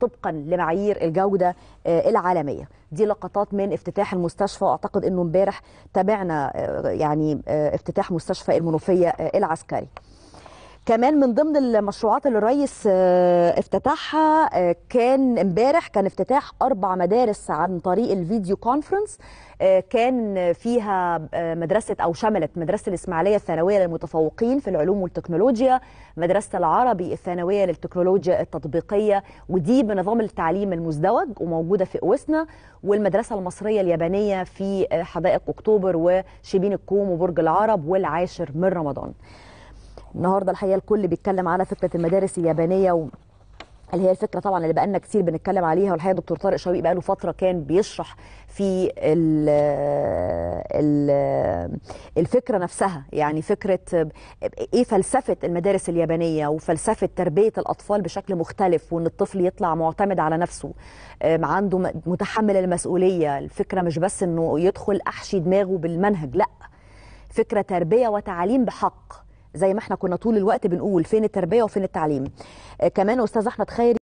طبقا لمعايير الجوده آه، العالميه دي لقطات من افتتاح المستشفى واعتقد انه امبارح تابعنا آه، يعني آه، افتتاح مستشفى المنوفيه العسكري كمان من ضمن المشروعات اللي الريس آه، افتتحها آه، كان امبارح كان افتتاح اربع مدارس عن طريق الفيديو كونفرنس آه، كان فيها مدرسه او شملت مدرسه الاسماعيليه الثانويه للمتفوقين في العلوم والتكنولوجيا مدرسه العربي الثانويه للتكنولوجيا التطبيقيه ودي بنظام التعليم المزدوج وموجوده في اوسنا والمدرسه المصريه اليابانيه في حدائق اكتوبر وشبين الكوم وبرج العرب والعاشر من رمضان النهارده الحقيقه الكل بيتكلم على فكره المدارس اليابانيه و... اللي هي الفكره طبعا اللي بقالنا كتير بنتكلم عليها والحقيقه دكتور طارق شوقي بقاله فتره كان بيشرح في الـ الـ الفكره نفسها يعني فكره ايه فلسفه المدارس اليابانيه وفلسفه تربيه الاطفال بشكل مختلف وان الطفل يطلع معتمد على نفسه عنده متحمل المسؤوليه الفكره مش بس انه يدخل احشي دماغه بالمنهج لا فكره تربيه وتعليم بحق زي ما احنا كنا طول الوقت بنقول فين التربيه وفين التعليم آه، كمان استاذ احمد خيري